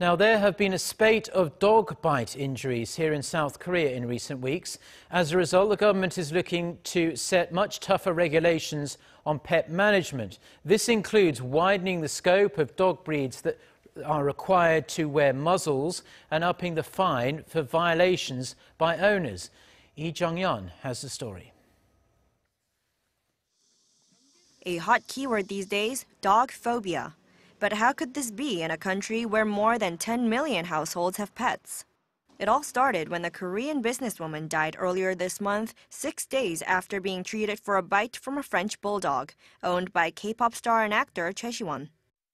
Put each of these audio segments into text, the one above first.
Now, there have been a spate of dog bite injuries here in South Korea in recent weeks. As a result, the government is looking to set much tougher regulations on pet management. This includes widening the scope of dog breeds that are required to wear muzzles and upping the fine for violations by owners. Lee Jung-yeon has the story. A hot keyword these days, dog phobia. But how could this be in a country where more than 10 million households have pets? It all started when the Korean businesswoman died earlier this month, six days after being treated for a bite from a French bulldog, owned by K-pop star and actor Choi Siwon.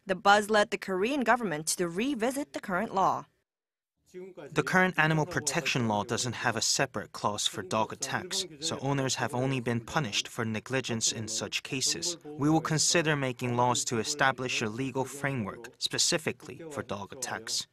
The buzz led the Korean government to revisit the current law. The current animal protection law doesn't have a separate clause for dog attacks, so owners have only been punished for negligence in such cases. We will consider making laws to establish a legal framework specifically for dog attacks.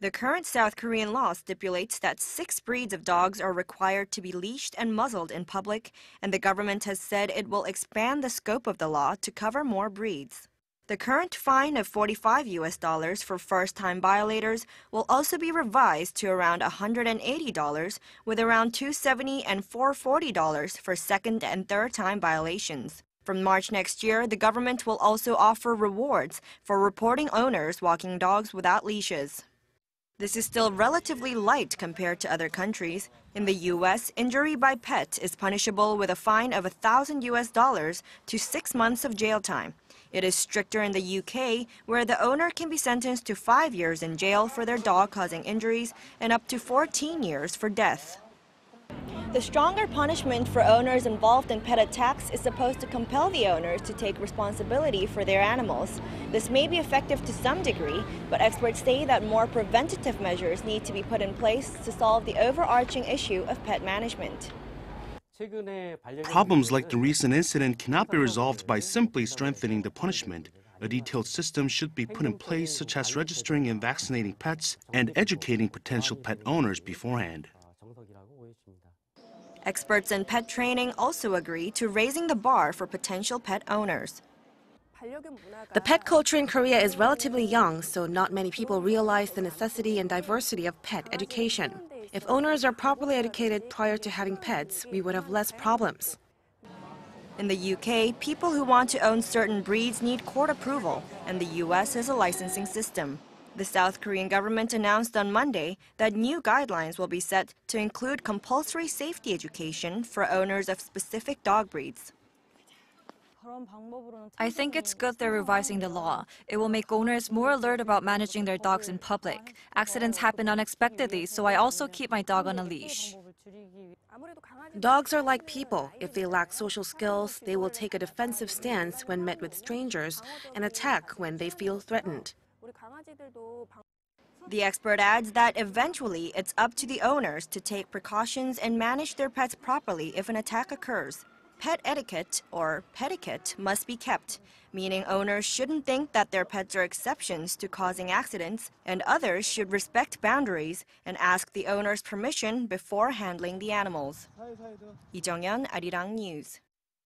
The current South Korean law stipulates that six breeds of dogs are required to be leashed and muzzled in public, and the government has said it will expand the scope of the law to cover more breeds. The current fine of 45 US dollars for first-time violators will also be revised to around $180 with around 270 and 440 dollars for second and third-time violations. From March next year, the government will also offer rewards for reporting owners walking dogs without leashes. This is still relatively light compared to other countries. In the U.S., injury by pet is punishable with a fine of 1,000 U.S. dollars to six months of jail time. It is stricter in the UK, where the owner can be sentenced to five years in jail for their dog causing injuries and up to 14 years for death. The stronger punishment for owners involved in pet attacks is supposed to compel the owners to take responsibility for their animals. This may be effective to some degree, but experts say that more preventative measures need to be put in place to solve the overarching issue of pet management. Problems like the recent incident cannot be resolved by simply strengthening the punishment. A detailed system should be put in place, such as registering and vaccinating pets and educating potential pet owners beforehand. Experts in pet training also agree to raising the bar for potential pet owners. The pet culture in Korea is relatively young, so not many people realize the necessity and diversity of pet education. If owners are properly educated prior to having pets, we would have less problems. In the UK, people who want to own certain breeds need court approval, and the US has a licensing system. The South Korean government announced on Monday that new guidelines will be set to include compulsory safety education for owners of specific dog breeds. I think it's good they're revising the law. It will make owners more alert about managing their dogs in public. Accidents happen unexpectedly, so I also keep my dog on a leash. Dogs are like people. If they lack social skills, they will take a defensive stance when met with strangers and attack when they feel threatened. The expert adds that eventually it's up to the owners to take precautions and manage their pets properly if an attack occurs. Pet etiquette or petiquette must be kept, meaning owners shouldn't think that their pets are exceptions to causing accidents, and others should respect boundaries and ask the owner's permission before handling the animals. Lee Jong-yeon, Arirang News.